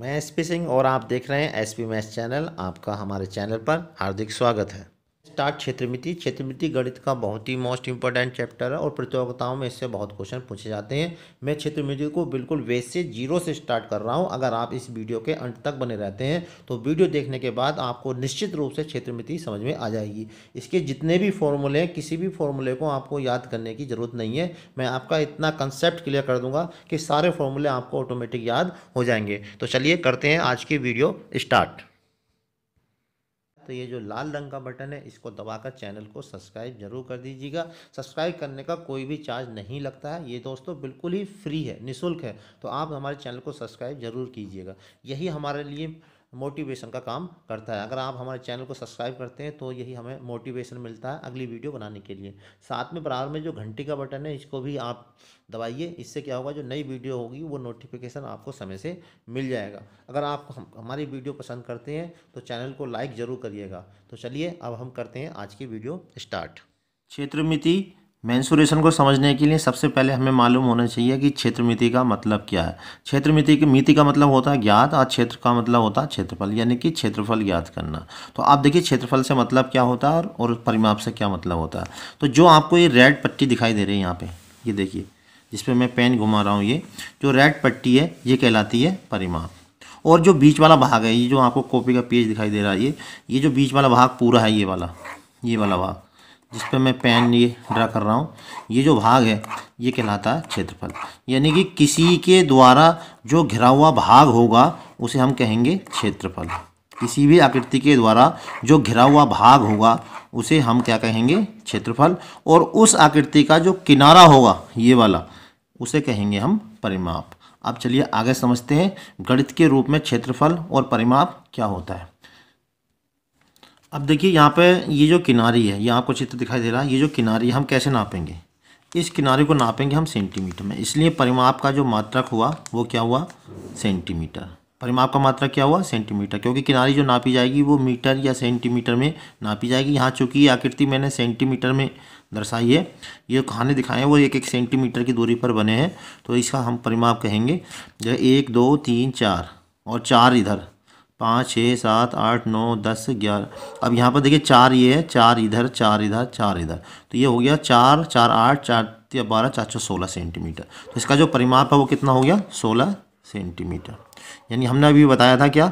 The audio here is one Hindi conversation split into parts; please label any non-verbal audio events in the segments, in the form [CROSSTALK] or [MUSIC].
मैं एस पी सिंह और आप देख रहे हैं एस पी मैच चैनल आपका हमारे चैनल पर हार्दिक स्वागत है स्टार्ट क्षेत्रमिति क्षेत्रमिति गणित का बहुत ही मोस्ट इंपॉर्टेंट चैप्टर है और प्रतियोगिताओं में इससे बहुत क्वेश्चन पूछे जाते हैं मैं क्षेत्रमिति को बिल्कुल वैसे से जीरो से स्टार्ट कर रहा हूँ अगर आप इस वीडियो के अंत तक बने रहते हैं तो वीडियो देखने के बाद आपको निश्चित रूप से क्षेत्रमिति समझ में आ जाएगी इसके जितने भी फॉर्मूले हैं किसी भी फॉर्मूले को आपको याद करने की ज़रूरत नहीं है मैं आपका इतना कंसेप्ट क्लियर कर दूंगा कि सारे फॉर्मूले आपको ऑटोमेटिक याद हो जाएंगे तो चलिए करते हैं आज की वीडियो स्टार्ट तो ये जो लाल रंग का बटन है इसको दबाकर चैनल को सब्सक्राइब जरूर कर दीजिएगा सब्सक्राइब करने का कोई भी चार्ज नहीं लगता है ये दोस्तों बिल्कुल ही फ्री है निःशुल्क है तो आप हमारे चैनल को सब्सक्राइब जरूर कीजिएगा यही हमारे लिए मोटिवेशन का काम करता है अगर आप हमारे चैनल को सब्सक्राइब करते हैं तो यही हमें मोटिवेशन मिलता है अगली वीडियो बनाने के लिए साथ में बराबर में जो घंटी का बटन है इसको भी आप दबाइए इससे क्या होगा जो नई वीडियो होगी वो नोटिफिकेशन आपको समय से मिल जाएगा अगर आप हम, हमारी वीडियो पसंद करते हैं तो चैनल को लाइक ज़रूर करिएगा तो चलिए अब हम करते हैं आज की वीडियो स्टार्ट क्षेत्र मिति मैंसुरेशन को समझने के लिए सबसे पहले हमें मालूम होना चाहिए कि क्षेत्र मिति का मतलब क्या है क्षेत्र मिति की मिति का मतलब होता है ज्ञात और क्षेत्र का मतलब होता है क्षेत्रफल यानी कि क्षेत्रफल ज्ञात करना तो आप देखिए क्षेत्रफल से मतलब क्या होता है और, और परिमाप से क्या मतलब होता है तो जो आपको ये रेड पट्टी दिखाई दे रही है यहाँ पर ये देखिए जिस पर मैं पेन घुमा रहा हूँ ये जो रेड पट्टी है ये कहलाती है परिमाप और जो बीच वाला भाग है ये जो आपको कॉपी का पेज दिखाई दे रहा है ये ये जो बीच वाला भाग पूरा है ये वाला ये वाला भाग जिस पर मैं पेन ये ड्रा कर रहा हूँ ये जो भाग है ये कहलाता है क्षेत्रफल यानी कि किसी के द्वारा जो घिरा हुआ भाग होगा उसे हम कहेंगे क्षेत्रफल किसी भी आकृति के द्वारा जो घिरा हुआ भाग होगा उसे हम क्या कहेंगे क्षेत्रफल और उस आकृति का जो किनारा होगा ये वाला उसे कहेंगे हम परिमाप अब चलिए आगे समझते हैं गणित के रूप में क्षेत्रफल और परिमाप क्या होता है अब देखिए यहाँ पे ये जो किनारी है ये आपको चित्र दिखाई दे रहा है ये जो किनारी हम कैसे नापेंगे इस किनारे को नापेंगे हम सेंटीमीटर में इसलिए परिमाप का जो मात्रक हुआ वो क्या हुआ सेंटीमीटर परिमाप का मात्रा क्या हुआ सेंटीमीटर क्योंकि किनारी जो नापी जाएगी वो मीटर या सेंटीमीटर में नापी जाएगी यहाँ चूँकि आकृति मैंने सेंटीमीटर में दर्शाई है ये कहानी दिखाए हैं वो एक एक सेंटीमीटर की दूरी पर बने हैं तो इसका हम परिमाप कहेंगे जो एक दो तीन चार और चार इधर पाँच छः सात आठ नौ दस ग्यारह अब यहाँ पर देखिए चार ये है चार इधर चार इधर चार इधर तो ये हो गया चार चार आठ चार या बारह चार सौ सोलह सेंटीमीटर तो इसका जो परिमाप है वो कितना हो गया सोलह सेंटीमीटर यानी हमने अभी बताया था क्या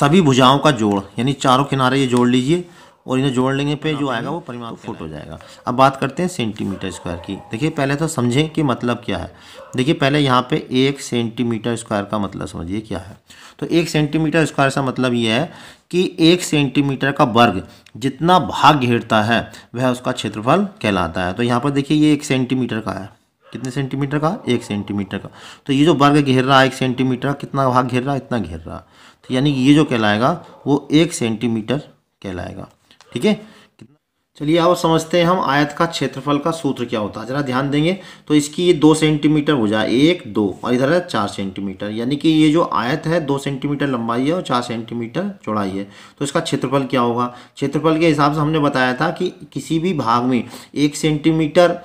सभी भुजाओं का जोड़ यानी चारों किनारे ये जोड़ लीजिए और इन्हें जोड़ लेंगे पे हाँ जो आएगा वो तो परिमाप तो फुट हो जाएगा अब बात करते हैं सेंटीमीटर स्क्वायर की देखिए पहले तो समझें कि मतलब क्या है देखिए पहले यहाँ पे एक सेंटीमीटर स्क्वायर का मतलब समझिए क्या है तो एक सेंटीमीटर स्क्वायर का मतलब ये है कि एक सेंटीमीटर का वर्ग जितना भाग घेरता है वह उसका क्षेत्रफल कहलाता है तो यहाँ पर देखिए ये एक सेंटीमीटर का है कितने सेंटीमीटर का एक सेंटीमीटर का तो ये जो वर्ग घेर रहा है एक सेंटीमीटर कितना भाग घेर रहा है इतना घेर रहा तो यानी कि ये जो कहलाएगा वो एक सेंटीमीटर कहलाएगा ठीक है चलिए अब समझते हैं हम आयत का क्षेत्रफल का सूत्र क्या होता है जरा ध्यान देंगे तो इसकी ये दो सेंटीमीटर हो जाए एक दो और इधर है चार सेंटीमीटर यानी कि ये जो आयत है दो सेंटीमीटर लंबाई है और चार सेंटीमीटर चौड़ाई है तो इसका क्षेत्रफल क्या होगा क्षेत्रफल के हिसाब से हमने बताया था कि किसी भी भाग में एक सेंटीमीटर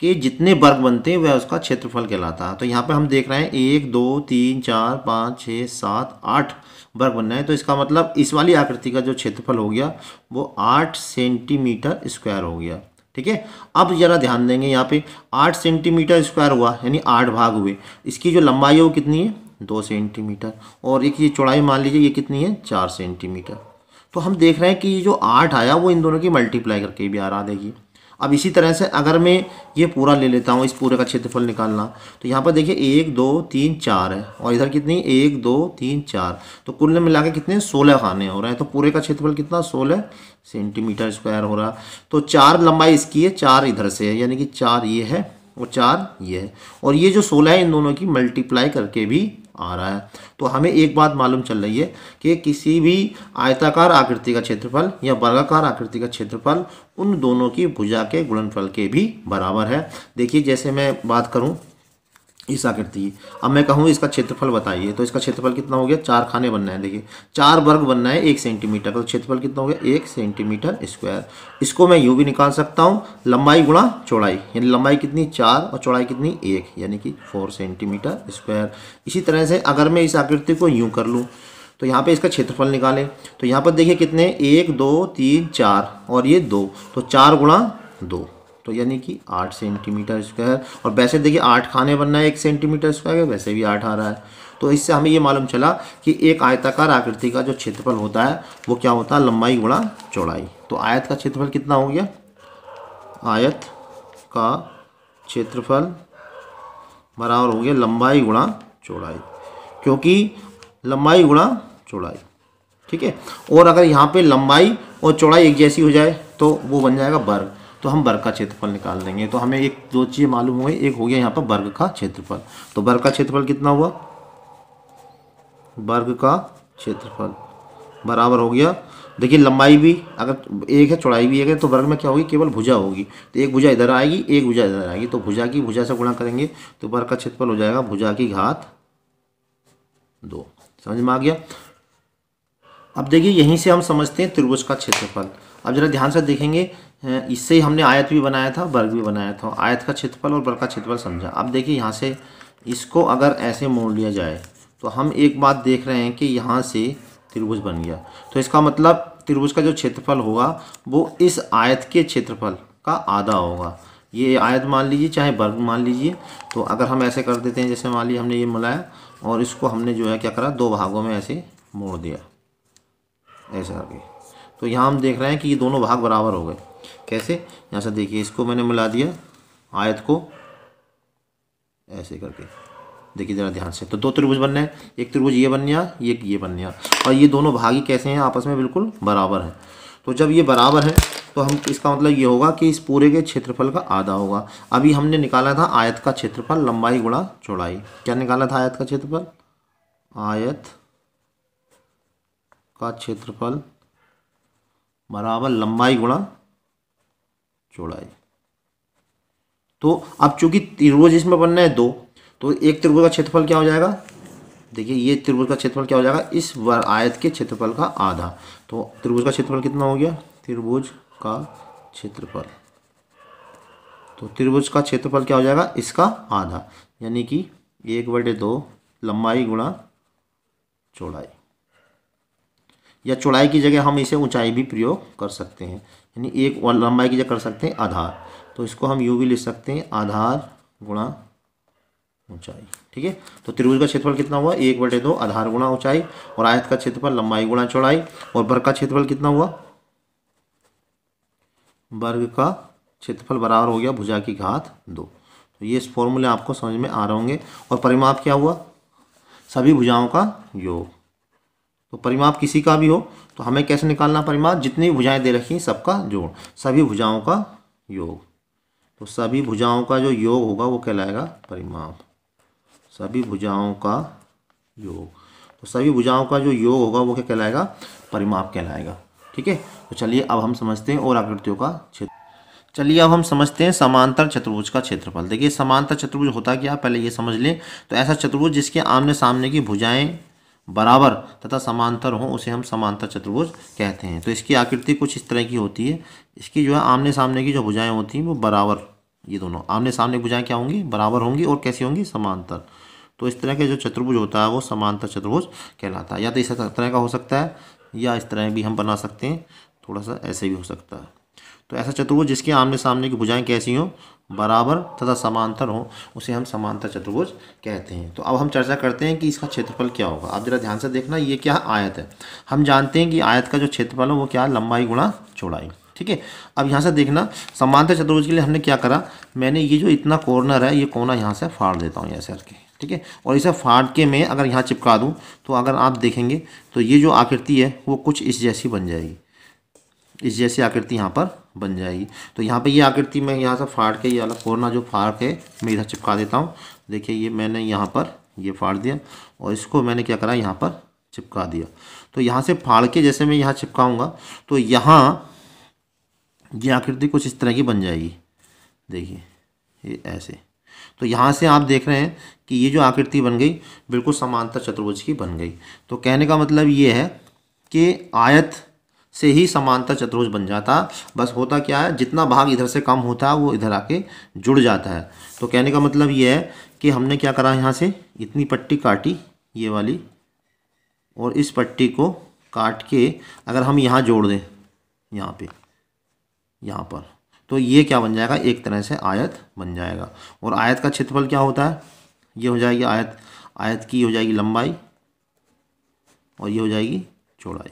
के जितने वर्ग बनते हैं वह उसका क्षेत्रफल कहलाता है तो यहाँ पर हम देख रहे हैं एक दो तीन चार पाँच छः सात आठ वर्ग बनना है तो इसका मतलब इस वाली आकृति का जो क्षेत्रफल हो गया वो आठ सेंटीमीटर स्क्वायर हो गया ठीक है अब ज़रा ध्यान देंगे यहाँ पे आठ सेंटीमीटर स्क्वायर हुआ यानी आठ भाग हुए इसकी जो लंबाई है वो कितनी है दो सेंटीमीटर और एक ये चौड़ाई मान लीजिए ये कितनी है चार सेंटीमीटर तो हम देख रहे हैं कि ये जो आठ आया वो इन दोनों की मल्टीप्लाई करके भी आ रहा देखिए अब इसी तरह से अगर मैं ये पूरा ले लेता हूँ इस पूरे का क्षेत्रफल निकालना तो यहाँ पर देखिए एक दो तीन चार है और इधर कितनी एक दो तीन चार तो कुल मिला के कितने सोलह खाने हो रहे हैं तो पूरे का क्षेत्रफल कितना सोलह सेंटीमीटर स्क्वायर हो रहा तो चार लंबाई इसकी है चार इधर से है यानी कि चार ये है और चार ये और ये जो सोलह है इन दोनों की मल्टीप्लाई करके भी आ रहा है तो हमें एक बात मालूम चल रही है कि किसी भी आयताकार आकृति का क्षेत्रफल या वर्गाकार आकृति का क्षेत्रफल उन दोनों की भुजा के गुणनफल के भी बराबर है देखिए जैसे मैं बात करूँ इस आकृति अब मैं कहूँ इसका क्षेत्रफल बताइए तो इसका क्षेत्रफल कितना हो गया चार खाने बनना है देखिए चार वर्ग बनना है एक सेंटीमीटर तो क्षेत्रफल कितना हो गया एक सेंटीमीटर स्क्वायर इसको मैं यू भी निकाल सकता हूँ लंबाई गुणा चौड़ाई यानी लंबाई कितनी चार और चौड़ाई कितनी एक यानी कि फोर सेंटीमीटर स्क्वायर इसी तरह से अगर मैं इस आकृति को यूँ कर लूँ तो यहाँ पे इसका क्षेत्रफल निकालें तो यहाँ पर देखिए कितने एक दो तीन चार और ये दो तो चार गुणा दो तो यानी कि आठ सेंटीमीटर स्क्वायर और वैसे देखिए आठ खाने बनना है एक सेंटीमीटर स्क्वायर वैसे भी आठ आ रहा है तो इससे हमें ये मालूम चला कि एक आयताकार आकृति का जो क्षेत्रफल होता है वो क्या होता है लंबाई गुणा चौड़ाई तो आयत का क्षेत्रफल कितना हो गया आयत का क्षेत्रफल बराबर हो गया लंबाई गुणा चौड़ाई क्योंकि लंबाई गुणा चौड़ाई ठीक है और अगर यहाँ पे लंबाई और चौड़ाई एक जैसी हो जाए तो वो बन जाएगा वर्ग तो हम वर्ग का क्षेत्रफल निकाल देंगे तो हमें एक दो चीज़ मालूम हुई एक हो गया यहाँ पर वर्ग का क्षेत्रफल तो वर्ग का क्षेत्रफल कितना हुआ वर्ग का क्षेत्रफल बराबर हो गया देखिए लंबाई भी अगर एक है चौड़ाई भी एक है तो वर्ग में क्या होगी केवल भुजा होगी तो एक भुजा इधर आएगी एक भुजा इधर आएगी तो भुजा की भुजा से गुणा करेंगे तो वर्ग का क्षेत्रफल हो जाएगा भुजा की घात दो समझ में आ गया अब देखिए यहीं से हम समझते हैं त्रिभुज का क्षेत्रफल अब जरा ध्यान से देखेंगे इससे ही हमने आयत भी बनाया था वर्ग भी बनाया था आयत का क्षेत्रफल और वर्ग का क्षेत्रफल समझा अब देखिए यहाँ से इसको अगर ऐसे मोड़ लिया जाए तो हम एक बात देख रहे हैं कि यहाँ से त्रिभुज बन गया तो इसका मतलब त्रिभुज का जो क्षेत्रफल होगा वो इस आयत के क्षेत्रफल का आधा होगा ये आयत मान लीजिए चाहे वर्ग मान लीजिए तो अगर हम ऐसे कर देते हैं जैसे मान लीजिए हमने ये मिलाया और इसको हमने जो है क्या करा दो भागों में ऐसे मोड़ दिया ऐसा करके तो यहाँ हम देख रहे हैं कि ये दोनों भाग बराबर हो गए कैसे यहाँ से देखिए इसको मैंने मिला दिया आयत को ऐसे करके देखिए ज़रा ध्यान से तो दो त्रिभुज बनने हैं एक त्रिभुज ये बन गया ये ये बन गया और ये दोनों भागी कैसे हैं आपस में बिल्कुल बराबर हैं तो जब ये बराबर है तो हम इसका मतलब ये होगा कि इस पूरे के क्षेत्रफल का आधा होगा अभी हमने निकाला था आयत का क्षेत्रफल लंबाई गुणा चौड़ाई क्या निकाला था आयत का क्षेत्रफल आयत का क्षेत्रफल बराबर लंबाई गुणा चौड़ाई तो अब चूंकि त्रिभुज इसमें बनना है दो तो एक त्रिभुज का क्षेत्रफल क्या हो जाएगा देखिए ये त्रिभुज का क्षेत्रफल क्या हो जाएगा इस आयत के क्षेत्रफल का आधा तो त्रिभुज का क्षेत्रफल कितना हो गया त्रिभुज का क्षेत्रफल तो त्रिभुज का क्षेत्रफल क्या हो जाएगा इसका आधा यानी कि एक बटे दो लंबाई गुणा चौड़ाई या चौड़ाई की जगह हम इसे ऊंचाई भी प्रयोग कर सकते हैं यानी एक लंबाई की जगह कर सकते हैं आधार तो इसको हम यू भी लिख सकते हैं आधार गुणा ऊंचाई ठीक है तो त्रिभुज का क्षेत्रफल कितना हुआ एक बटे दो आधार गुणा ऊंचाई और आयत का क्षेत्रफल लंबाई गुणा चौड़ाई और वर्ग का क्षेत्रफल कितना हुआ वर्ग का क्षेत्रफल बराबर हो गया भुजा की घात दो तो ये इस फॉर्मूले आपको समझ में आ रहे होंगे और परिमाप क्या हुआ सभी भुजाओं का योग तो परिमाप किसी का भी हो तो हमें कैसे निकालना परिमाप जितनी भुजाएं दे रखी सबका जोड़ सभी भुजाओं का योग तो सभी भुजाओं का जो योग होगा वो कहलाएगा परिमाप सभी भुजाओं का योग तो सभी भुजाओं का जो योग होगा वो क्या कहलाएगा परिमाप कहलाएगा ठीक है तो चलिए अब हम समझते हैं और आकृतियों का क्षेत्र चलिए अब हम समझते हैं समांतर चतुर्भुज का क्षेत्रफल देखिए समांतर चतुर्भुज होता क्या पहले ये समझ लें तो ऐसा चतुर्भुज जिसके आमने सामने की भुजाएं बराबर तथा समांतर हो उसे हम समांतर चतुर्भुज कहते हैं तो इसकी आकृति कुछ इस तरह की होती है इसकी जो है आमने सामने की जो भुजाएं होती हैं वो बराबर ये दोनों आमने सामने भुजाएं क्या होंगी बराबर होंगी और कैसी होंगी समांतर तो इस तरह के जो चतुर्भुज होता है वो समांतर चतुर्भुज कहलाता है या तो इस तरह का हो सकता है या इस तरह भी हम बना सकते हैं थोड़ा सा ऐसे भी हो सकता है तो ऐसा चतुर्भुज जिसके आमने सामने की भुजाएँ कैसी हों बराबर तथा समांतर हो उसे हम समांतर चतुर्भुज कहते हैं तो अब हम चर्चा करते हैं कि इसका क्षेत्रफल क्या होगा आप जरा ध्यान से देखना ये क्या आयत है हम जानते हैं कि आयत का जो क्षेत्रफल है वो क्या लंबाई गुणा चौड़ाई ठीक है अब यहाँ से देखना समांतर चतुर्भुज के लिए हमने क्या करा मैंने ये जो इतना कॉर्नर है ये कोना यहाँ से फाड़ देता हूँ ऐसे करके ठीक है और इसे फाड़ के मैं अगर यहाँ चिपका दूँ तो अगर आप देखेंगे तो ये जो आकृति है वो कुछ इस जैसी बन जाएगी इस जैसी आकृति यहाँ पर बन जाएगी तो यहाँ पे ये यह आकृति मैं यहाँ से फाड़ के ये वाला कोरना जो फाड़ के मैं इधर चिपका देता हूँ देखिए ये मैंने यहाँ पर ये फाड़ दिया और इसको मैंने क्या करा यहाँ पर चिपका दिया तो यहाँ से फाड़ के जैसे मैं यहाँ चिपकाऊँगा तो यहाँ ये यह आकृति कुछ इस तरह की बन जाएगी देखिए ये ऐसे तो यहाँ से आप देख रहे हैं कि ये जो आकृति बन गई बिल्कुल समांतर चतुर्भुज की बन गई तो कहने का मतलब ये है कि आयत से ही समानता चतुर्भुज बन जाता बस होता क्या है जितना भाग इधर से कम होता है वो इधर आके जुड़ जाता है तो कहने का मतलब ये है कि हमने क्या करा यहाँ से इतनी पट्टी काटी ये वाली और इस पट्टी को काट के अगर हम यहाँ जोड़ दें यहाँ पे यहाँ पर तो ये क्या बन जाएगा एक तरह से आयत बन जाएगा और आयत का क्षेत्रफल क्या होता है ये हो जाएगी आयत आयत की हो जाएगी लंबाई और ये हो जाएगी चौड़ाई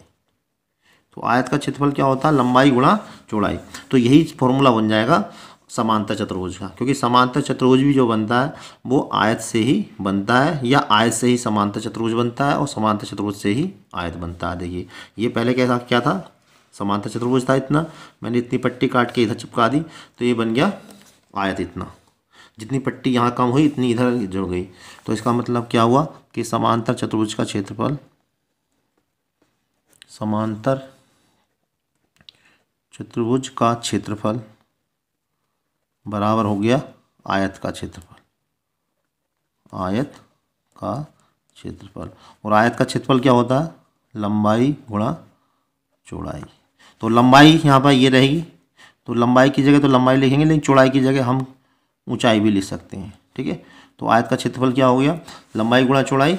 तो आयत का क्षेत्रफल क्या होता है लंबाई गुणा चौड़ाई तो यही फॉर्मूला बन जाएगा समांतर चतुर्भुज का क्योंकि समांतर चतुर्भुज भी जो बनता है वो आयत से ही बनता है या आयत से ही समांतर चतुर्भुज बनता है और समांतर चतुर्भुज से ही आयत बनता है देखिए ये पहले कैसा क्या था समांतर चतुर्भुज था इतना मैंने इतनी पट्टी काट के इधर चिपका दी तो ये बन गया आयत इतना जितनी पट्टी यहाँ कम हुई इतनी इधर जुड़ गई तो इसका मतलब क्या हुआ कि समांतर चतुर्भुज का क्षेत्रफल समांतर चतुर्भुज का क्षेत्रफल बराबर हो गया आयत का क्षेत्रफल आयत का क्षेत्रफल और आयत का क्षेत्रफल क्या होता है लंबाई गुणा चौड़ाई तो लंबाई यहाँ पर ये रहेगी तो लंबाई की जगह तो लंबाई लिखेंगे लेकिन चौड़ाई की जगह हम ऊंचाई भी लिख सकते हैं ठीक है तो आयत का क्षेत्रफल क्या हो गया लंबाई गुणा चौड़ाई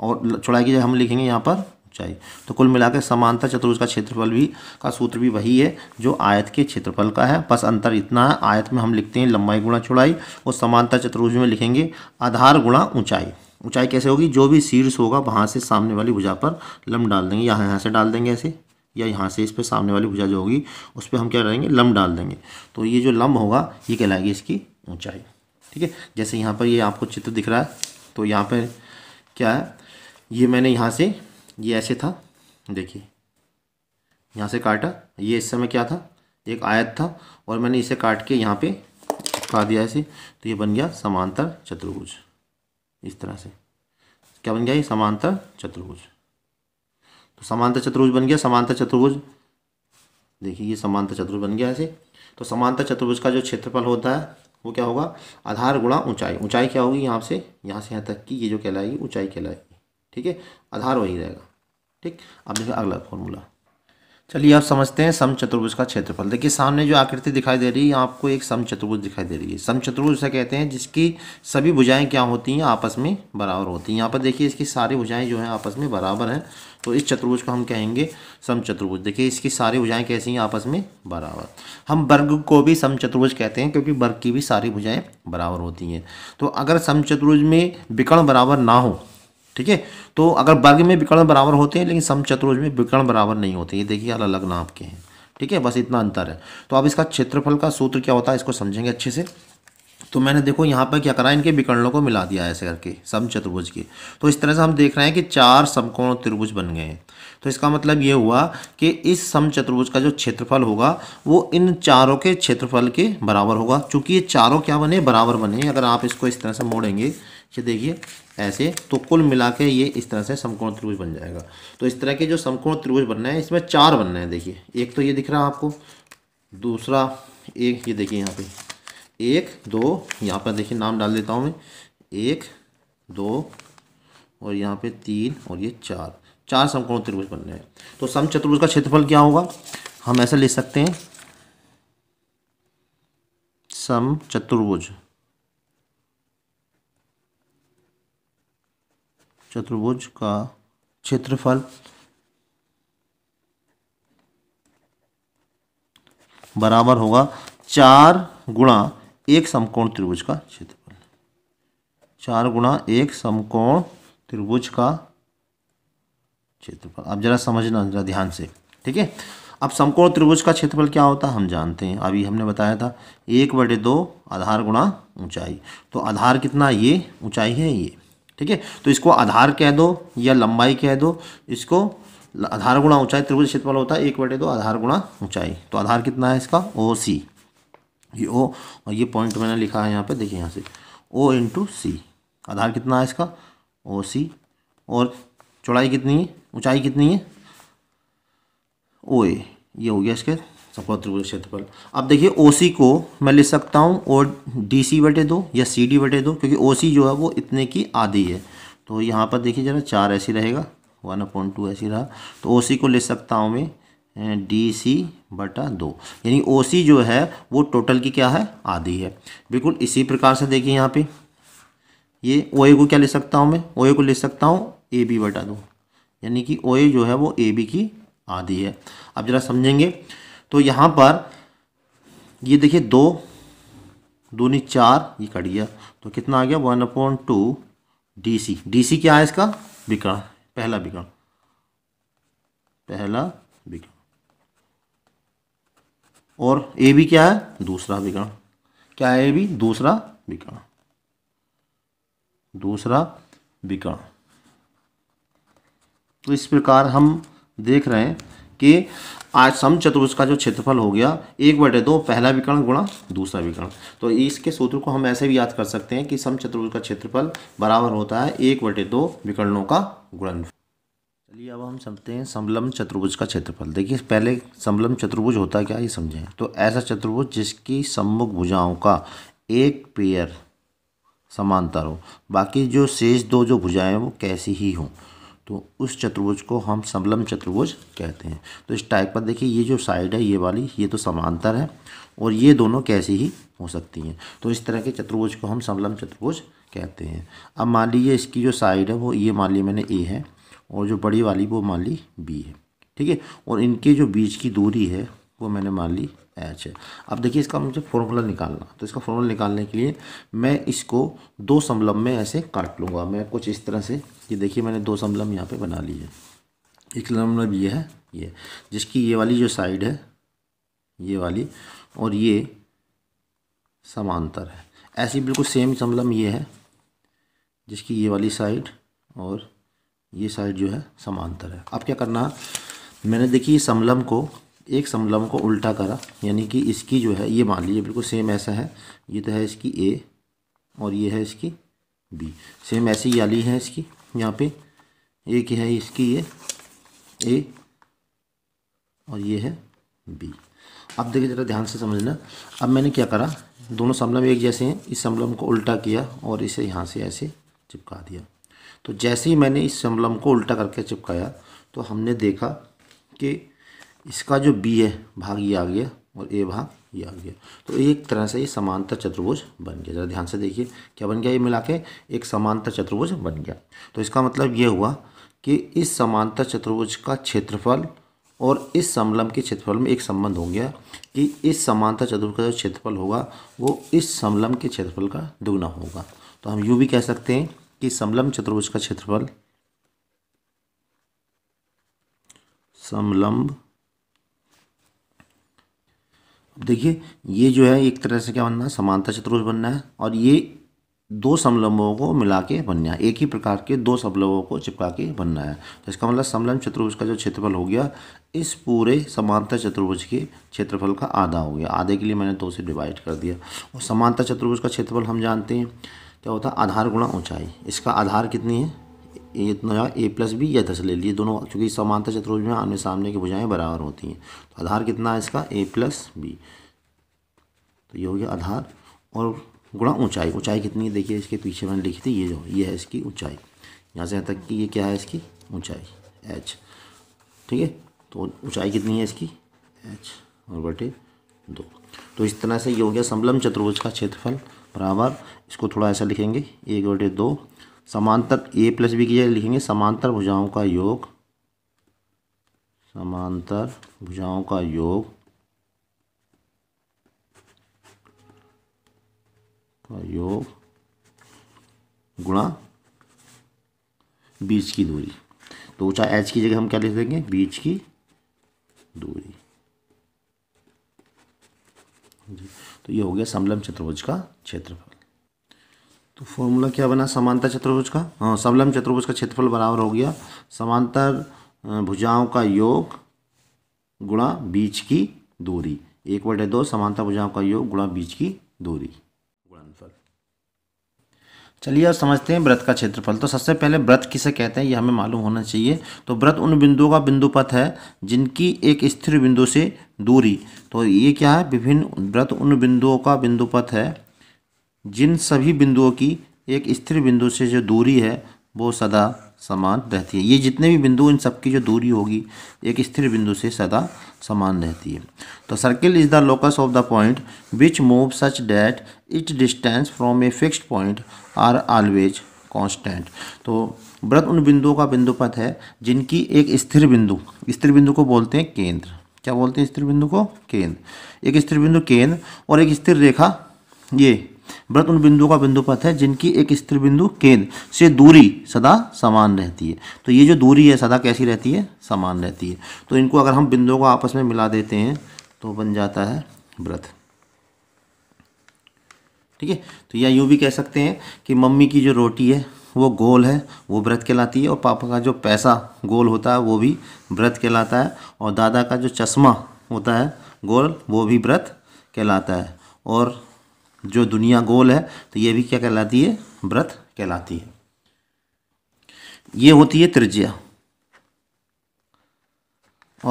और चौड़ाई की जगह हम लिखेंगे यहाँ पर ऊंचाई तो कुल मिलाकर समानता चतुर्भुज का क्षेत्रफल भी का सूत्र भी वही है जो आयत के क्षेत्रफल का है बस अंतर इतना है आयत में हम लिखते हैं लंबाई गुणा चौड़ाई और समानता चतुर्भुज में लिखेंगे आधार गुणा ऊंचाई ऊंचाई कैसे होगी जो भी शीर्ष होगा वहाँ से सामने वाली भुजा पर लम्ब डाल देंगे यहाँ यहाँ से डाल देंगे ऐसे या यहाँ से इस पर सामने वाली भुजा जो होगी उस पर हम क्या करेंगे लम डाल देंगे तो ये जो लम होगा ये कहलाएगी इसकी ऊँचाई ठीक है जैसे यहाँ पर ये आपको चित्र दिख रहा है तो यहाँ पर क्या है ये मैंने यहाँ से ये ऐसे था देखिए यहाँ से काटा ये इस समय क्या था एक आयत था और मैंने इसे काट के यहाँ पे चिपका दिया ऐसे तो ये बन गया समांतर चतुर्भुज इस तरह से क्या बन गया ये समांतर चतुर्भुज तो समांतर चतुर्भुज बन गया समांतर चतुर्भुज देखिए ये समांतर चतुर्भुज बन गया ऐसे तो समांतर चतुर्भुज का जो क्षेत्रफल होता है वो क्या होगा आधार गुणा ऊंचाई ऊंचाई क्या होगी यहाँ से यहाँ से यहाँ तक की ये जो कहलाएगी ऊंचाई कहलाएगी ठीक है आधार वही रहेगा ठीक अब देखिए अगला फॉर्मूला चलिए आप समझते हैं सम चतुर्भुज का क्षेत्रफल देखिए सामने जो आकृति दिखाई दे रही है आपको एक सम चतुर्भुज दिखाई दे रही है सम चतुर्भुज उसे कहते हैं जिसकी सभी भुजाएं क्या होती हैं आपस में बराबर होती हैं यहाँ पर देखिए इसकी सारी भुजाएं जो हैं आपस में बराबर हैं तो इस चतुर्भुज को हम कहेंगे सम चतुर्भुज देखिए इसकी सारी भुजाएँ कैसी हैं आपस में बराबर हम वर्ग को भी सम चतुर्भुज कहते हैं क्योंकि वर्ग की भी सारी भुजाएँ बराबर होती हैं तो अगर सम चतुर्भुज में विकर्ण बराबर ना हो ठीक है तो अगर वर्ग में विकर्ण बराबर होते हैं लेकिन समचतुर्भुज में विकर्ण बराबर नहीं होते ये देखिए अलग अलग नाम के हैं ठीक है बस इतना अंतर है तो अब इसका क्षेत्रफल का सूत्र क्या होता है इसको समझेंगे अच्छे से तो मैंने देखो यहाँ पर क्या करा इनके विकर्णों को मिला दिया ऐसे करके समचतुर्भुज के तो इस तरह से हम देख रहे हैं कि चार समकोण त्रिभुज बन गए हैं तो इसका मतलब ये हुआ कि इस समचतुर्भुज का जो क्षेत्रफल होगा वो इन चारों के क्षेत्रफल के बराबर होगा चूंकि ये चारों क्या बने बराबर बने अगर आप इसको इस तरह से मोड़ेंगे ये देखिए ऐसे तो कुल मिला के ये इस तरह से समकोण त्रिभुज बन जाएगा तो इस तरह के जो समकोण त्रिभुज बनना है इसमें चार बनना है देखिए एक तो ये दिख रहा है आपको दूसरा एक ये देखिए यहाँ पे एक दो यहाँ पर देखिए नाम डाल देता हूँ मैं एक दो और यहाँ पे तीन और ये चार चार समकोण त्रिभुज बन रहे हैं तो सम चतुर्भुज का क्षेत्रफल क्या होगा हम ऐसा ले सकते हैं सम चतुर्भुज चतुर्भुज का क्षेत्रफल बराबर होगा चार गुणा एक समकोण त्रिभुज का क्षेत्रफल चार गुणा एक समकोण त्रिभुज का क्षेत्रफल अब जरा समझना जरा ध्यान से ठीक है अब समकोण त्रिभुज का क्षेत्रफल क्या होता है हम जानते हैं अभी हमने बताया था एक बटे दो आधार गुणा ऊंचाई तो आधार कितना ये ऊंचाई है ये ठीक है तो इसको आधार कह दो या लंबाई कह दो इसको आधार गुणा ऊंचाई त्रिभुज क्षेत्रफल होता है एक बटे दो आधार गुणा ऊंचाई तो आधार कितना है इसका ओ सी ये ओ और ये पॉइंट मैंने लिखा है यहाँ पर देखिए यहाँ से ओ इंटू सी आधार कितना है इसका ओ सी और चौड़ाई कितनी है ऊंचाई कितनी है ओ ए ये हो गया इसके सपोज क्षेत्रफल अब देखिए ओ सी को मैं लिख सकता हूँ और डी सी बटे दो या सी डी बटे दो क्योंकि ओ सी जो है वो इतने की आधी है तो यहाँ पर देखिए जरा चार ऐसी रहेगा वन पॉइंट टू ऐसी रहा तो ओ सी को लिख सकता हूँ मैं डी सी बटा दो यानी ओ सी जो है वो टोटल की क्या है आधी है बिल्कुल इसी प्रकार से देखिए यहाँ पे ये ओ ए को क्या ले सकता हूँ मैं ओ ए को ले सकता हूँ ए बी बटा दो यानी कि ओ ए जो है वो ए बी की आधी है अब ज़रा समझेंगे तो यहाँ पर ये देखिए दो दूनी चार ये कट गया तो कितना आ गया one upon two d c d c क्या है इसका विकर्ण पहला विकर्ण पहला विकर्ण और ए बी क्या है दूसरा विकर्ण क्या है ए बी दूसरा विकर्ण दूसरा विकर्ण तो इस प्रकार हम देख रहे हैं कि आज सम चतुर्भुज का जो क्षेत्रफल हो गया एक बटे दो पहला विकर्ण गुणा दूसरा विकर्ण तो इसके सूत्र को हम ऐसे भी याद कर सकते हैं कि सम चतुर्भुज का क्षेत्रफल बराबर होता है एक बटे दो विकर्णों का गुणन चलिए अब हम समझते हैं समलम चतुर्भुज का क्षेत्रफल देखिए पहले समलम चतुर्भुज होता क्या ये समझें तो ऐसा चतुर्भुज जिसकी सम्मुख भुजाओं का एक पेयर समांतर हो बाकी जो शेष दो जो भुजाएं वो कैसी ही हों तो उस चतुर्भुज को हम समलम चतुर्भुज कहते हैं तो इस टाइप पर देखिए ये जो साइड है ये वाली ये तो समांतर है और ये दोनों कैसी ही हो सकती हैं तो इस तरह के चतुर्भुज को हम समलम चतुर्भुज कहते हैं अब मान लीजिए इसकी जो साइड है वो ये मान ली मैंने ए है और जो बड़ी वाली वो मान ली बी है ठीक है और इनके जो बीच की दूरी है वो मैंने मान ली एच है अब देखिए इसका मुझे फॉर्मूला निकालना तो इसका फॉर्मूला निकालने के लिए मैं इसको दो समलम में ऐसे काट लूँगा मैं कुछ इस तरह से ये देखिए मैंने दो समलम यहाँ पे बना ली है एक समलम ये है ये जिसकी ये वाली जो साइड है ये वाली और ये समांतर है ऐसी बिल्कुल सेम समलम ये है जिसकी ये वाली साइड और ये साइड जो है समांतर है अब क्या करना मैंने देखिए समलम को एक समलम को उल्टा करा यानी कि इसकी जो है ये मान लीजिए बिल्कुल सेम ऐसा है ये तो है इसकी ए और ये है इसकी बी सेम ऐसी याली है इसकी यहाँ पे एक है इसकी ये ए और ये है बी अब देखिए ज़रा ध्यान से समझना अब मैंने क्या करा दोनों समलम एक जैसे हैं इस समलम को उल्टा किया और इसे यहाँ से ऐसे चिपका दिया तो जैसे ही मैंने इस समलम को उल्टा करके चिपकाया तो हमने देखा कि इसका जो बी है भाग ये आ गया और ए भाग ये आ गया तो एक तरह से ये समांतर चतुर्भुज बन गया जरा ध्यान से देखिए क्या बन गया ये मिला के एक समांतर चतुर्भुज बन गया तो इसका मतलब ये हुआ कि इस समांतर चतुर्भुज का क्षेत्रफल और इस समलम के क्षेत्रफल में एक संबंध हो गया कि इस समांतर चतुर्भुज का जो क्षेत्रफल होगा वो इस समलम के क्षेत्रफल का दोगुना होगा तो हम यूँ भी कह सकते हैं कि समलम चतुर्भुज का क्षेत्रफल समलम्ब देखिए ये जो है एक तरह से क्या बनना है समानता चतुर्भुज बनना है और ये दो समलंबों को मिला के बनना है एक ही प्रकार के दो समलंबों को चिपका के बनना है तो इसका मतलब समलंब चतुर्भुज का जो क्षेत्रफल हो गया इस पूरे समानता चतुर्भुज के क्षेत्रफल का आधा हो गया आधे के लिए मैंने दो तो से डिवाइड कर दिया और समानता चतुर्भुज का क्षेत्रफल हम जानते हैं क्या होता है आधार गुणा ऊंचाई इसका आधार कितनी है ए इतना ए प्लस बी या दस ले लिए दोनों क्योंकि समांतर चतुर्भुज में आमने सामने की भुजाएं बराबर होती हैं तो आधार कितना है इसका ए प्लस बी तो ये हो गया आधार और गुणा ऊंचाई ऊंचाई कितनी है देखिए इसके पीछे मैंने लिखी थी ये जो ये है इसकी ऊंचाई यहाँ से यहाँ तक कि ये क्या है इसकी ऊंचाई एच ठीक है तो ऊंचाई कितनी है इसकी एच और बटे दो तो इस तरह से ये हो गया समलम चतुर्भुज का क्षेत्रफल बराबर इसको थोड़ा ऐसा लिखेंगे एक बटे दो समांतर ए प्लस बी की जगह लिखेंगे समांतर भुजाओं का योग समांतर भुजाओं का योग का योग गुणा बीच की दूरी तो ऊंचा एच की जगह हम क्या लिख देंगे बीच की दूरी तो ये हो गया समलम चतुर्भुज का क्षेत्रफल तो फॉर्मूला क्या बना समांतर चतुर्भुज का हाँ सबलम चतुर्भुज का क्षेत्रफल बराबर हो गया समांतर भुजाओं का योग गुणा बीच की दूरी एक बटे दो समांतर भुजाओं का योग गुणा बीच की दूरी गुणनफल चलिए अब समझते हैं व्रत का क्षेत्रफल तो सबसे पहले व्रत किसे कहते हैं यह हमें मालूम होना चाहिए तो व्रत उन बिंदुओं का बिंदुपथ है जिनकी एक स्थिर बिंदु से दूरी तो ये क्या है विभिन्न व्रत उन बिंदुओं का बिंदुपथ है जिन सभी बिंदुओं की एक स्थिर बिंदु से जो दूरी है वो सदा समान रहती है ये जितने भी बिंदु इन सबकी जो दूरी होगी एक स्थिर बिंदु से सदा समान रहती है तो circle is the locus of the point which move such that it distance from a fixed point are always constant तो व्रत उन बिंदुओं का बिंदुपथ है जिनकी एक स्थिर बिंदु स्थिर बिंदु को बोलते हैं केंद्र क्या बोलते हैं स्थिर बिंदु को केंद्र एक स्थिर बिंदु केंद्र और एक स्थिर रेखा ये व्रत उन बिंदुओं का बिंदु पथ है जिनकी एक स्थिर बिंदु केंद्र से दूरी सदा समान रहती है तो ये जो दूरी है सदा कैसी रहती है समान रहती है तो इनको अगर हम बिंदुओं को आपस में मिला देते हैं तो बन जाता है व्रत ठीक है तो या यूँ भी कह सकते हैं कि मम्मी की जो रोटी है वो गोल है वो व्रत कहलाती है और पापा का जो पैसा गोल होता है वो भी व्रत कहलाता है और दादा का जो चश्मा होता है गोल वो भी व्रत कहलाता है और जो दुनिया गोल है तो ये भी क्या कहलाती है व्रत कहलाती है ये होती है त्रिज्या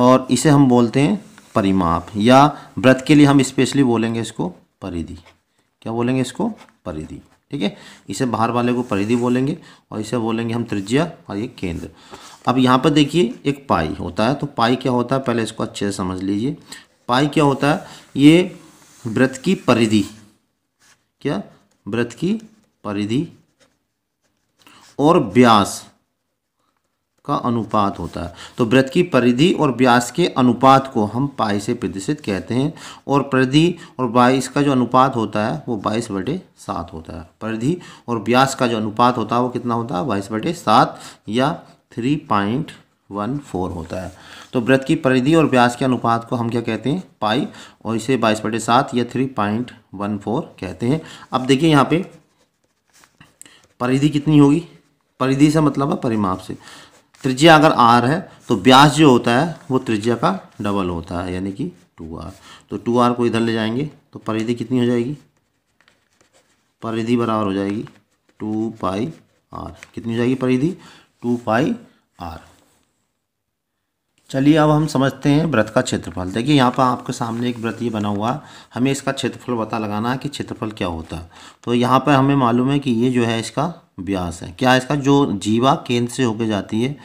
और इसे हम बोलते हैं परिमाप या व्रत के लिए हम स्पेशली बोलेंगे इसको परिधि क्या बोलेंगे इसको परिधि ठीक है इसे बाहर वाले को परिधि बोलेंगे और इसे बोलेंगे हम त्रिज्या और ये केंद्र अब यहाँ पर देखिए एक पाई होता है तो पाई क्या होता है पहले इसको अच्छे से समझ लीजिए पाई क्या होता है ये व्रत की परिधि क्या व्रत की परिधि और व्यास का अनुपात होता है तो व्रत की परिधि और व्यास के अनुपात को हम पाई से प्रतिशत कहते हैं और परिधि और बाईस का जो अनुपात होता है वो बाईस बटे सात होता है परिधि और व्यास का जो अनुपात होता है वो कितना होता है बाईस बटे सात या थ्री पॉइंट वन फोर होता है तो व्रत की परिधि और व्यास के अनुपात को हम क्या कहते हैं पाई और इसे बाईस बटे सात या थ्री पॉइंट वन फोर कहते हैं अब देखिए यहाँ पे परिधि कितनी होगी परिधि से मतलब है परिमाप से त्रिज्या अगर आर है तो ब्याज जो होता है वो त्रिज्या का डबल होता है यानी कि टू आर तो टू आर को इधर ले जाएंगे तो परिधि कितनी हो जाएगी परिधि बराबर हो जाएगी टू पाई आर कितनी हो जाएगी परिधि टू पाई आर चलिए अब हम समझते हैं व्रत का क्षेत्रफल देखिए यहाँ पर आपके सामने एक व्रत ये बना हुआ हमें इसका क्षेत्रफल पता लगाना है कि क्षेत्रफल क्या होता है तो यहाँ पर हमें मालूम है कि ये जो है इसका व्यास है क्या इसका जो जीवा केंद्र से होकर जाती है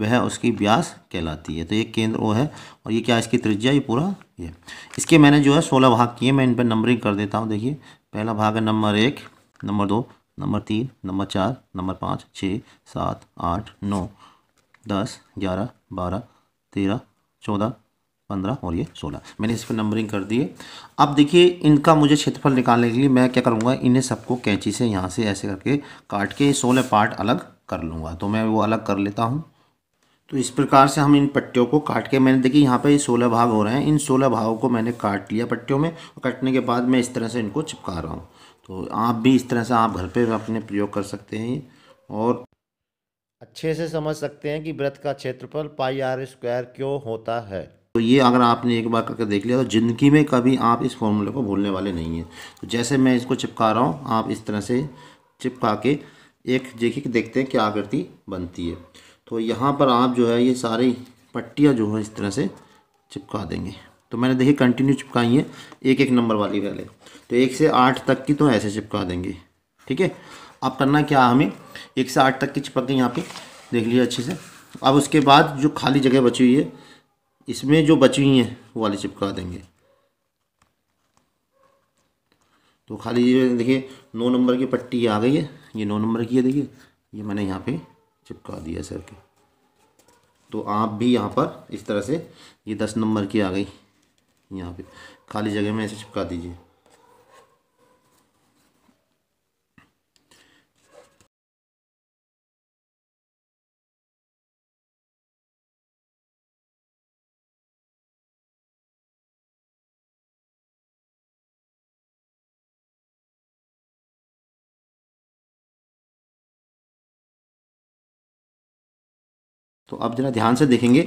वह उसकी व्यास कहलाती है तो ये केंद्र वो है और ये क्या इसकी त्रिज्या ये पूरा ये इसके मैंने जो है सोलह भाग किए मैं इन पर नंबरिंग कर देता हूँ देखिए पहला भाग है नंबर एक नंबर दो नंबर तीन नंबर चार नंबर पाँच छः सात आठ नौ दस ग्यारह बारह तेरह चौदह पंद्रह और ये सोलह मैंने इस पर नंबरिंग कर दिए अब देखिए इनका मुझे क्षेत्रफल निकालने के लिए मैं क्या करूँगा इन्हें सबको कैंची से यहाँ से ऐसे करके काट के सोलह पार्ट अलग कर लूँगा तो मैं वो अलग कर लेता हूँ तो इस प्रकार से हम इन पट्टियों को काट के मैंने देखिए यहाँ पे ये सोलह भाग हो रहे हैं इन सोलह भागों को मैंने काट लिया पट्टियों में और काटने के बाद मैं इस तरह से इनको चिपका रहा हूँ तो आप भी इस तरह से आप घर पे अपने प्रयोग कर सकते हैं और अच्छे से समझ सकते हैं कि व्रत का क्षेत्रफल पाई आर स्क्वायर क्यों होता है तो ये अगर आपने एक बार करके देख लिया तो ज़िंदगी में कभी आप इस फॉर्मूले को भूलने वाले नहीं हैं तो जैसे मैं इसको चिपका रहा हूँ आप इस तरह से चिपका के एक देखिए देखते हैं क्या आकृति बनती है तो यहाँ पर आप जो है ये सारी पट्टियाँ जो है इस तरह से चिपका देंगे तो मैंने देखिए कंटिन्यू चिपकाई है एक एक नंबर वाली पहले तो एक से आठ तक की तो ऐसे चिपका देंगे ठीक है अब करना क्या हमें एक से आठ तक की चिपक गई यहाँ पे देख लीजिए अच्छे से अब उसके बाद जो खाली जगह बची हुई है इसमें जो बची हुई हैं वो वाली चिपका देंगे तो खाली ये देखिए नौ नंबर की पट्टी आ गई है ये नौ नंबर की है देखिए ये मैंने यहाँ पे चिपका दिया सर के तो आप भी यहाँ पर इस तरह से ये दस नंबर की आ गई यहाँ पे खाली जगह में ऐसे चिपका दीजिए तो आप ज़रा ध्यान से देखेंगे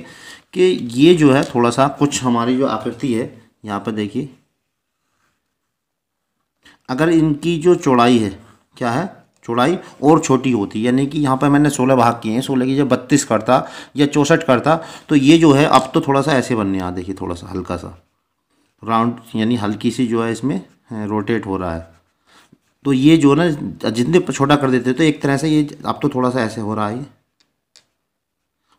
कि ये जो है थोड़ा सा कुछ हमारी जो आकृति है यहाँ पर देखिए अगर इनकी जो चौड़ाई है क्या है चौड़ाई और छोटी होती यानी कि यहाँ पर मैंने सोलह भाग किए हैं सोलह की जब बत्तीस करता या चौंसठ करता तो ये जो है अब तो थोड़ा सा ऐसे बनने आ देखिए थोड़ा सा हल्का सा राउंड यानी हल्की सी जो है इसमें रोटेट हो रहा है तो ये जो है ना जितने छोटा कर देते तो एक तरह से ये अब तो थोड़ा सा ऐसे हो रहा है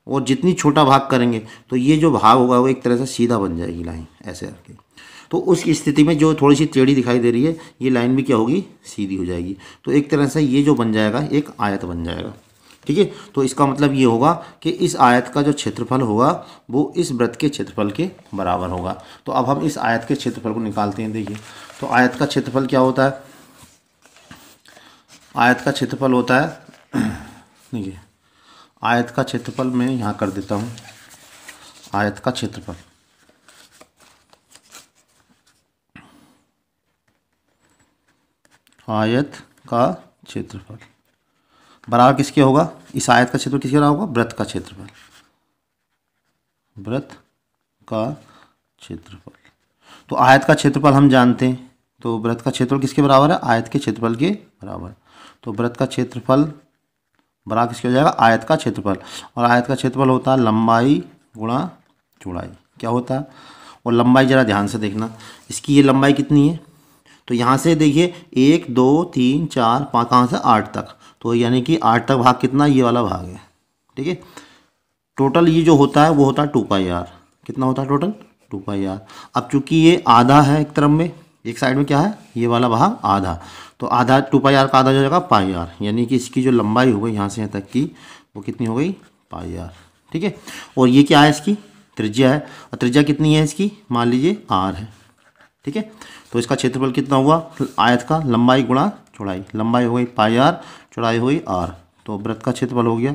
और जितनी छोटा भाग करेंगे तो ये जो भाग होगा वो एक तरह से सीधा बन जाएगी लाइन ऐसे करके तो उस स्थिति में जो थोड़ी सी टेढ़ी दिखाई दे रही है ये लाइन भी क्या होगी सीधी हो जाएगी तो एक तरह से ये जो बन जाएगा एक आयत बन जाएगा ठीक है तो इसका मतलब ये होगा कि इस आयत का जो क्षेत्रफल होगा वो इस व्रत के क्षेत्रफल के बराबर होगा तो अब हम इस आयत के क्षेत्रफल को निकालते हैं देखिए तो आयत का क्षेत्रफल क्या होता है आयत का क्षेत्रफल होता है [CLEARS THROAT] देखिए आयत का क्षेत्रफल मैं यहाँ कर देता हूँ आयत का क्षेत्रफल आयत का क्षेत्रफल बराबर किसके होगा इस आयत का क्षेत्रफल किसके बराबर होगा व्रत का क्षेत्रफल व्रत का क्षेत्रफल तो आयत का क्षेत्रफल हम जानते हैं तो व्रत का क्षेत्रफल किसके बराबर है आयत के क्षेत्रफल के बराबर तो व्रत का क्षेत्रफल बड़ा किसके हो जाएगा आयत का क्षेत्रफल और आयत का क्षेत्रफल होता है लंबाई गुणा चौड़ाई क्या होता है और लंबाई ज़रा ध्यान से देखना इसकी ये लंबाई कितनी है तो यहाँ से देखिए एक दो तीन चार पाँच कहाँ से आठ तक तो यानी कि आठ तक भाग कितना ये वाला भाग है ठीक है टोटल ये जो होता है वो होता है टू पाई आर कितना होता है टोटल टू पाई आर अब चूंकि ये आधा है एक तरफ में एक साइड में क्या है ये वाला भाग आधा तो आधा टू पाई आर का आधा हो जाएगा पाई आर यानी कि इसकी जो लंबाई हो गई यहाँ से यहाँ तक की वो कितनी हो गई पाई आर ठीक है और ये क्या है इसकी त्रिज्या है और त्रिज्या कितनी है इसकी मान लीजिए आर है ठीक है तो इसका क्षेत्रफल कितना हुआ आयत का लंबाई गुणा चौड़ाई लंबाई हो गई पाई आर चौड़ाई हुई आर तो व्रत का क्षेत्रफल हो गया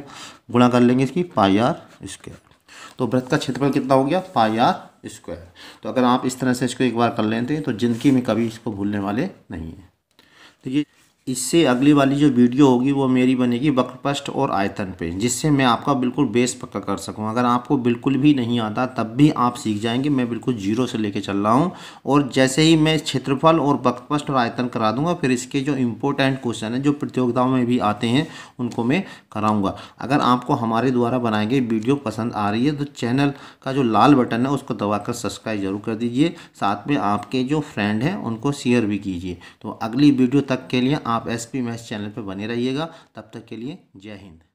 गुणा कर लेंगे इसकी पाई आर स्क्वायर तो व्रत का क्षेत्रफल कितना हो गया पाई आर स्क्वायर तो अगर आप इस तरह से इसको एक बार कर लेते हैं तो ज़िंदगी में कभी इसको भूलने वाले नहीं हैं देखिए इससे अगली वाली जो वीडियो होगी वो मेरी बनेगी वक्रपृष्ठ और आयतन पे जिससे मैं आपका बिल्कुल बेस पक्का कर सकूं अगर आपको बिल्कुल भी नहीं आता तब भी आप सीख जाएंगे मैं बिल्कुल जीरो से लेके चल रहा हूं और जैसे ही मैं क्षेत्रफल और वक्रपृष्ठ और आयतन करा दूंगा फिर इसके जो इम्पोर्टेंट क्वेश्चन हैं जो प्रतियोगिताओं में भी आते हैं उनको मैं कराऊँगा अगर आपको हमारे द्वारा बनाई गई वीडियो पसंद आ रही है तो चैनल का जो लाल बटन है उसको दबाकर सब्सक्राइब जरूर कर दीजिए साथ में आपके जो फ्रेंड हैं उनको शेयर भी कीजिए तो अगली वीडियो तक के लिए आप आप एस पी मैथ चैनल पर बने रहिएगा तब तक के लिए जय हिंद